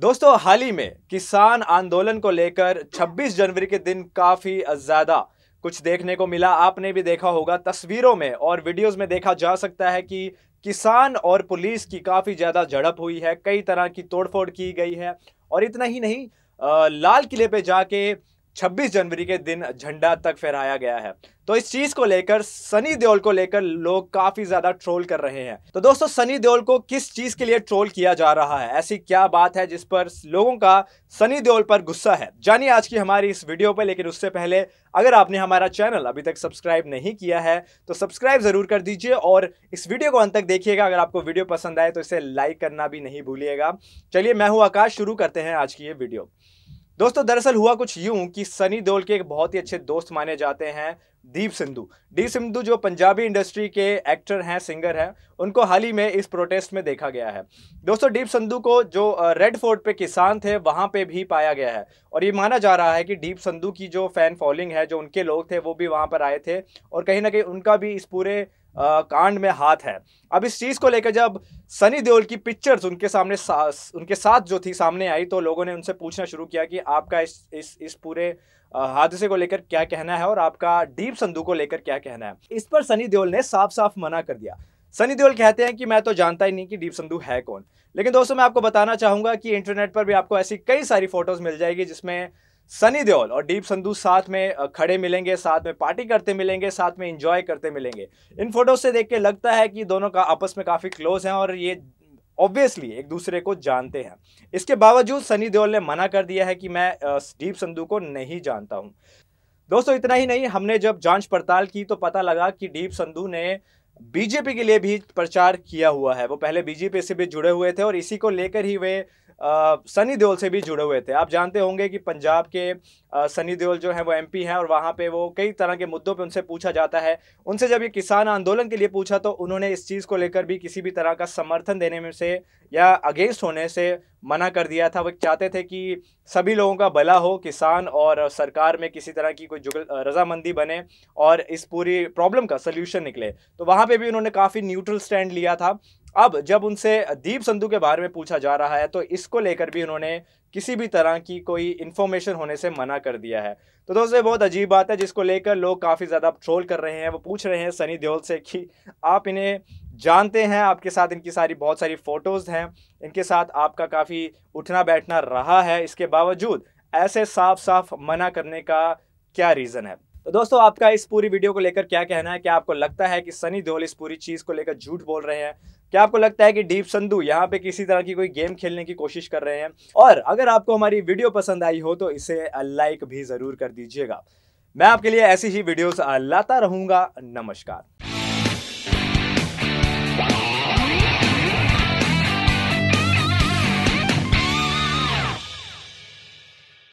दोस्तों हाल ही में किसान आंदोलन को लेकर 26 जनवरी के दिन काफ़ी ज़्यादा कुछ देखने को मिला आपने भी देखा होगा तस्वीरों में और वीडियोस में देखा जा सकता है कि किसान और पुलिस की काफ़ी ज़्यादा झड़प हुई है कई तरह की तोड़फोड़ की गई है और इतना ही नहीं लाल किले पे जाके 26 जनवरी के दिन झंडा तक फहराया गया है तो इस चीज को लेकर सनी देओल को लेकर लोग काफी ज्यादा ट्रोल कर रहे हैं तो दोस्तों सनी देओल को किस चीज के लिए ट्रोल किया जा रहा है ऐसी क्या बात है जिस पर लोगों का सनी देओल पर गुस्सा है जानिए आज की हमारी इस वीडियो पर लेकिन उससे पहले अगर आपने हमारा चैनल अभी तक सब्सक्राइब नहीं किया है तो सब्सक्राइब जरूर कर दीजिए और इस वीडियो को अंत तक देखिएगा अगर आपको वीडियो पसंद आए तो इसे लाइक करना भी नहीं भूलिएगा चलिए मैं हूँ आकाश शुरू करते हैं आज की ये वीडियो दोस्तों दरअसल हुआ कुछ यूं कि सनी देओल के एक बहुत ही अच्छे दोस्त माने जाते हैं दीप सिंधु दीप सिंधु जो पंजाबी इंडस्ट्री के एक्टर हैं सिंगर हैं उनको हाल ही में इस प्रोटेस्ट में देखा गया है दोस्तों दीप सिंधु को जो रेड फोर्ट पे किसान थे वहाँ पे भी पाया गया है और ये माना जा रहा है कि दीप सिंधु की जो फैन फॉलोइंग है जो उनके लोग थे वो भी वहाँ पर आए थे और कहीं ना कहीं उनका भी इस पूरे कांड में हाथ है अब इस चीज़ को लेकर जब सनी देओल की पिक्चर्स उनके सामने सा, उनके साथ जो थी सामने आई तो लोगों ने उनसे पूछना शुरू किया कि आपका इस इस इस पूरे हादसे को लेकर क्या कहना है और आपका डीप संधू को लेकर क्या कहना है इस पर सनी देओल ने साफ साफ मना कर दिया सनी देओल कहते हैं कि मैं तो जानता ही नहीं कि डीप संधु है कौन लेकिन दोस्तों मैं आपको बताना चाहूँगा कि इंटरनेट पर भी आपको ऐसी कई सारी फोटोज़ मिल जाएगी जिसमें सनी देओल और डीप संधू साथ में खड़े मिलेंगे साथ में पार्टी करते मिलेंगे साथ में इंजॉय करते मिलेंगे इन फोटो से देख के लगता है कि दोनों का आपस में काफ़ी क्लोज हैं और ये ऑब्वियसली एक दूसरे को जानते हैं इसके बावजूद सनी देओल ने मना कर दिया है कि मैं डीप संधू को नहीं जानता हूं दोस्तों इतना ही नहीं हमने जब जांच पड़ताल की तो पता लगा कि डीप संधू ने बीजेपी के लिए भी प्रचार किया हुआ है वो पहले बीजेपी से भी जुड़े हुए थे और इसी को लेकर ही वे सनी देओल से भी जुड़े हुए थे आप जानते होंगे कि पंजाब के सनी देओल जो हैं वो एमपी हैं और वहाँ पे वो कई तरह के मुद्दों पे उनसे पूछा जाता है उनसे जब ये किसान आंदोलन के लिए पूछा तो उन्होंने इस चीज़ को लेकर भी किसी भी तरह का समर्थन देने में से या अगेंस्ट होने से मना कर दिया था वो चाहते थे कि सभी लोगों का भला हो किसान और सरकार में किसी तरह की कोई जुगल रजामंदी बने और इस पूरी प्रॉब्लम का सोल्यूशन निकले तो वहाँ पर भी उन्होंने काफ़ी न्यूट्रल स्टैंड लिया था अब जब उनसे दीप संधु के बारे में पूछा जा रहा है तो इसको लेकर भी उन्होंने किसी भी तरह की कोई इन्फॉर्मेशन होने से मना कर दिया है तो दोस्तों बहुत अजीब बात है जिसको लेकर लोग काफ़ी ज़्यादा ट्रोल कर रहे हैं वो पूछ रहे हैं सनी देओल से कि आप इन्हें जानते हैं आपके साथ इनकी सारी बहुत सारी फ़ोटोज़ हैं इनके साथ आपका काफ़ी उठना बैठना रहा है इसके बावजूद ऐसे साफ साफ मना करने का क्या रीज़न है तो दोस्तों आपका इस पूरी वीडियो को लेकर क्या कहना है क्या आपको लगता है कि सनी देओल इस पूरी चीज़ को लेकर झूठ बोल रहे हैं क्या आपको लगता है कि डीप संधु यहाँ पे किसी तरह की कोई गेम खेलने की कोशिश कर रहे हैं और अगर आपको हमारी वीडियो पसंद आई हो तो इसे लाइक भी ज़रूर कर दीजिएगा मैं आपके लिए ऐसी ही वीडियोस लाता रहूंगा नमस्कार